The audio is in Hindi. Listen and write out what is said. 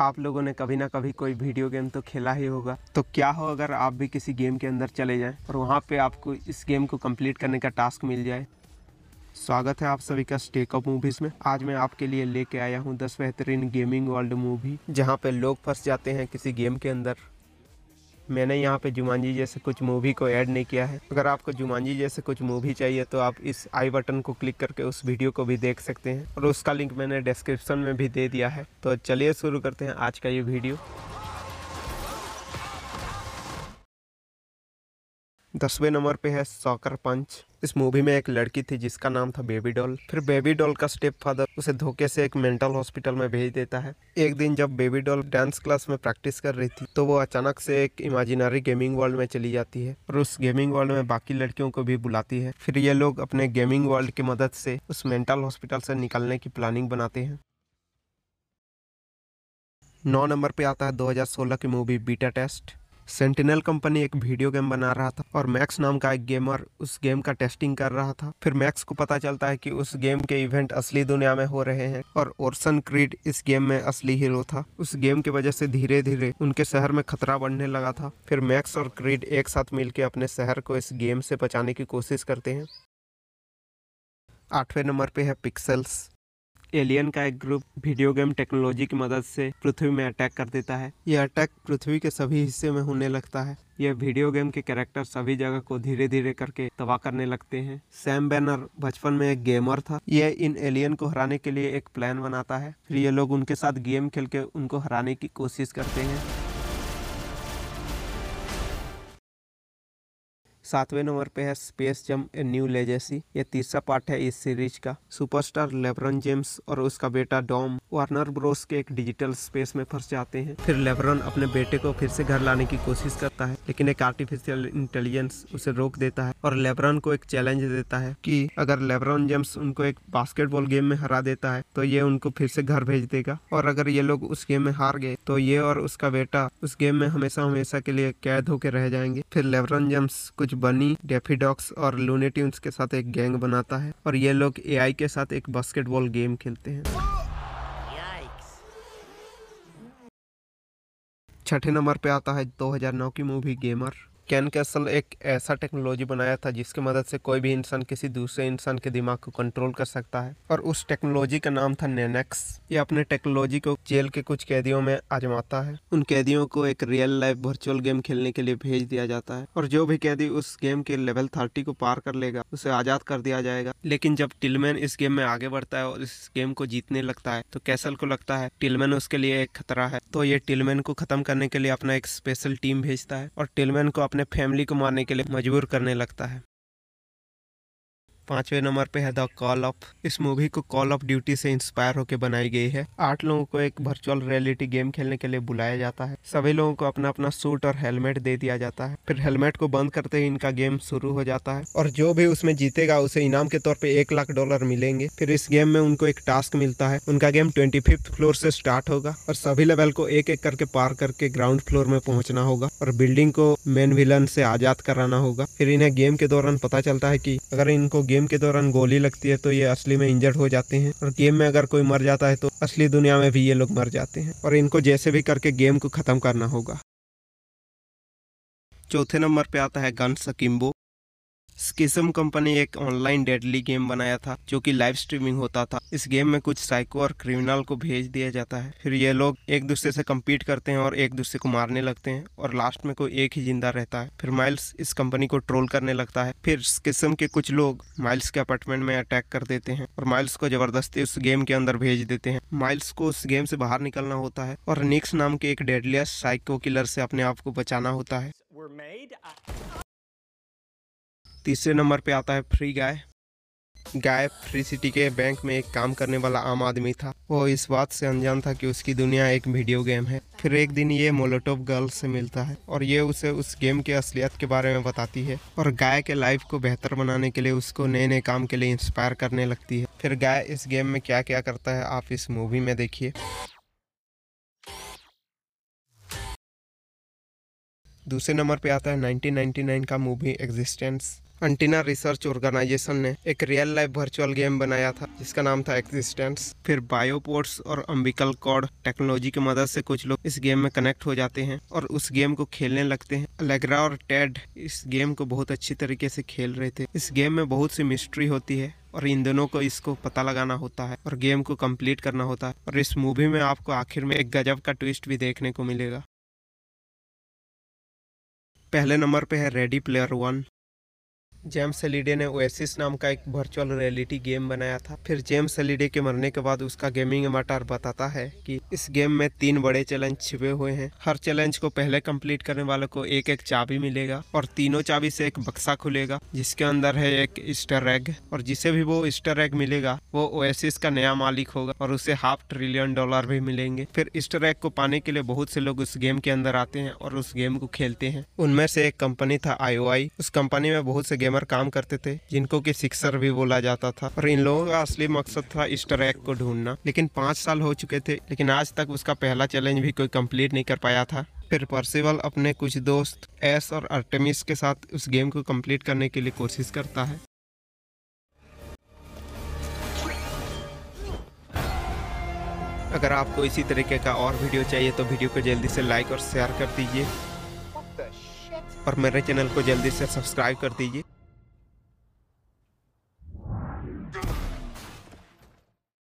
आप लोगों ने कभी ना कभी कोई वीडियो गेम तो खेला ही होगा तो क्या हो अगर आप भी किसी गेम के अंदर चले जाएं और वहाँ पे आपको इस गेम को कंप्लीट करने का टास्क मिल जाए स्वागत है आप सभी का स्टेक मूवीज में आज मैं आपके लिए लेके आया हूँ दस बेहतरीन गेमिंग वर्ल्ड मूवी जहाँ पे लोग फंस जाते हैं किसी गेम के अंदर मैंने यहाँ पे जुमानजी जैसे कुछ मूवी को ऐड नहीं किया है अगर आपको जुमानजी जैसे कुछ मूवी चाहिए तो आप इस आई बटन को क्लिक करके उस वीडियो को भी देख सकते हैं और उसका लिंक मैंने डिस्क्रिप्शन में भी दे दिया है तो चलिए शुरू करते हैं आज का ये वीडियो दसवें नंबर पे है सॉकर पंच इस मूवी में एक लड़की थी जिसका नाम था बेबी डॉल फिर बेबी डॉल का स्टेप फादर उसे धोखे से एक मेंटल हॉस्पिटल में भेज देता है एक दिन जब बेबी डॉल डांस क्लास में प्रैक्टिस कर रही थी तो वो अचानक से एक इमेजिनरी गेमिंग वर्ल्ड में चली जाती है और उस गेमिंग वर्ल्ड में बाकी लड़कियों को भी बुलाती है फिर ये लोग अपने गेमिंग वर्ल्ड की मदद से उस मेंटल हॉस्पिटल से निकलने की प्लानिंग बनाते हैं नौ नंबर पे आता है 2016 की movie beta test Sentinel company एक वीडियो गेम बना रहा था और मैक्स नाम का एक गेमर उस गेम का टेस्टिंग कर रहा था फिर मैक्स को पता चलता है कि उस गेम के इवेंट असली दुनिया में हो रहे हैं और ओरसन क्रीड इस गेम में असली हीरो था उस गेम की वजह से धीरे धीरे उनके शहर में खतरा बढ़ने लगा था फिर मैक्स और क्रीड एक साथ मिलकर अपने शहर को इस गेम से बचाने की कोशिश करते हैं आठवें नंबर पे है पिक्सल्स एलियन का एक ग्रुप वीडियो गेम टेक्नोलॉजी की मदद से पृथ्वी में अटैक कर देता है यह अटैक पृथ्वी के सभी हिस्से में होने लगता है यह वीडियो गेम के कैरेक्टर सभी जगह को धीरे धीरे करके तबाह करने लगते हैं सैम बैनर बचपन में एक गेमर था यह इन एलियन को हराने के लिए एक प्लान बनाता है फिर ये लोग उनके साथ गेम खेल के उनको हराने की कोशिश करते हैं सातवें नंबर पे है स्पेस जम ए न्यू लेजेसी ये तीसरा पार्ट है इस सीरीज का सुपरस्टार लेब्रन जेम्स और उसका बेटा डॉम वार्नर ब्रोस के एक डिजिटल स्पेस में फंस जाते हैं फिर लेबरन अपने बेटे को फिर से घर लाने की कोशिश करता है लेकिन एक आर्टिफिशियल इंटेलिजेंस उसे रोक देता है और लेबरन को एक चैलेंज देता है की अगर लेबरन जेम्स उनको एक बास्केटबॉल गेम में हरा देता है तो ये उनको फिर से घर भेज देगा और अगर ये लोग उस गेम में हार गए तो ये और उसका बेटा उस गेम में हमेशा हमेशा के लिए कैद होकर रह जाएंगे फिर लेबरन जेम्स कुछ बनी डेफीडॉक्स और लूनेट्यून्स के साथ एक गैंग बनाता है और ये लोग एआई के साथ एक बास्केटबॉल गेम खेलते हैं छठे नंबर पे आता है 2009 की मूवी गेमर कैन कैसल एक ऐसा टेक्नोलॉजी बनाया था जिसकी मदद से कोई भी इंसान किसी दूसरे इंसान के दिमाग को कंट्रोल कर सकता है और उस टेक्नोलॉजी का नाम था नैनेक्स ये अपने टेक्नोलॉजी को जेल के कुछ कैदियों में आजमाता है उन कैदियों को एक रियल लाइफ वर्चुअल गेम खेलने के लिए भेज दिया जाता है और जो भी कैदी उस गेम के लेवल थर्टी को पार कर लेगा उसे आजाद कर दिया जाएगा लेकिन जब टिलमैन इस गेम में आगे बढ़ता है और इस गेम को जीतने लगता है तो कैसल को लगता है टिलमैन उसके लिए एक खतरा है तो ये टिलमैन को खत्म करने के लिए अपना एक स्पेशल टीम भेजता है और टिलमैन को अपने अपने फैमिली को मारने के लिए मजबूर करने लगता है पांचवें नंबर पे है द कॉल ऑफ इस मूवी को कॉल ऑफ ड्यूटी से इंस्पायर होकर बनाई गई है आठ लोगों को एक वर्चुअल रियलिटी गेम खेलने के लिए बुलाया जाता है सभी लोगों को अपना अपना सूट और हेलमेट दे दिया जाता है फिर हेलमेट को बंद करते ही इनका गेम शुरू हो जाता है और जो भी उसमें जीतेगा उसे इनाम के तौर पर एक लाख डॉलर मिलेंगे फिर इस गेम में उनको एक टास्क मिलता है उनका गेम ट्वेंटी फ्लोर से स्टार्ट होगा और सभी लेवल को एक एक करके पार करके ग्राउंड फ्लोर में पहुंचना होगा और बिल्डिंग को मेन विलन से आजाद कराना होगा फिर इन्हें गेम के दौरान पता चलता है की अगर इनको गेम गेम के दौरान गोली लगती है तो ये असली में इंजर्ड हो जाते हैं और गेम में अगर कोई मर जाता है तो असली दुनिया में भी ये लोग मर जाते हैं और इनको जैसे भी करके गेम को ख़त्म करना होगा चौथे नंबर पे आता है गन सकिम्बो स्किसम कंपनी एक ऑनलाइन डेडली गेम बनाया था जो कि लाइव स्ट्रीमिंग होता था इस गेम में कुछ साइको और क्रिमिनल को भेज दिया जाता है फिर ये लोग एक दूसरे से कम्पीट करते हैं और एक दूसरे को मारने लगते हैं और लास्ट में कोई एक ही जिंदा रहता है फिर माइल्स इस कंपनी को ट्रोल करने लगता है फिर स्किसम के कुछ लोग माइल्स के अपार्टमेंट में अटैक कर देते हैं और माइल्स को जबरदस्ती उस गेम के अंदर भेज देते हैं माइल्स को उस गेम से बाहर निकलना होता है और निक्स नाम के एक डेडलियस साइको किलर से अपने आप को बचाना होता है तीसरे नंबर पे आता है Free Guy Guy Free City के बैंक में एक काम करने वाला आम आदमी था वो इस बात से अनजान था कि उसकी दुनिया एक वीडियो गेम है फिर एक दिन ये मोलोटोव गर्ल से मिलता है और ये उसे उस गेम के असलियत के बारे में बताती है और गाय के लाइफ को बेहतर बनाने के लिए उसको नए नए काम के लिए इंस्पायर करने लगती है फिर गाय इस गेम में क्या क्या करता है आप इस मूवी में देखिए दूसरे नंबर पे आता है 1999 का movie eXistenZ Antenna Research Organisation ने एक रियल लाइफ वर्चुअल गेम बनाया था जिसका नाम था एग्जिस्टेंस फिर बायोपोर्ट्स और अम्बिकल कॉर्ड टेक्नोलॉजी की मदद से कुछ लोग इस गेम में कनेक्ट हो जाते हैं और उस गेम को खेलने लगते हैं अलेग्रा और टेड इस गेम को बहुत अच्छी तरीके से खेल रहे थे इस गेम में बहुत सी मिस्ट्री होती है और इन दोनों को इसको पता लगाना होता है और गेम को कम्प्लीट करना होता है और इस मूवी में आपको आखिर में एक गजब का ट्विस्ट भी देखने को मिलेगा पहले नंबर पे है Ready Player One James Halliday ने ओएसिस नाम का एक वर्चुअल रियलिटी गेम बनाया था फिर जेम्स एलिडे के मरने के बाद उसका गेमिंग एमाटार बताता है कि इस गेम में तीन बड़े चैलेंज छिपे हुए हैं हर चैलेंज को पहले कंप्लीट करने वालों को एक एक चाबी मिलेगा और तीनों चाबी से एक बक्सा खुलेगा जिसके अंदर है एक स्टर एग और जिसे भी वो स्टर एग मिलेगा वो ओएसिस का नया मालिक होगा और उसे हाफ ट्रिलियन डॉलर भी मिलेंगे फिर स्टर एग को पाने के लिए बहुत से लोग उस गेम के अंदर आते हैं और उस गेम को खेलते हैं उनमें से एक कंपनी था आईओ उस कंपनी में बहुत से गेमर प्रोग्रामर काम करते थे जिनको की सिक्सर भी बोला जाता था और इन लोगों का असली मकसद था इस ट्रैक को ढूंढना लेकिन पांच साल हो चुके थे लेकिन आज तक उसका पहला चैलेंज भी कोई कंप्लीट नहीं कर पाया था फिर पर्सिवल अपने कुछ दोस्त एस और अर्टेमिस के साथ उस गेम को कम्प्लीट करने के लिए कोशिश करता है अगर आपको इसी तरीके का और वीडियो चाहिए तो वीडियो को जल्दी से लाइक और शेयर कर दीजिए और मेरे चैनल को जल्दी से सब्सक्राइब कर दीजिए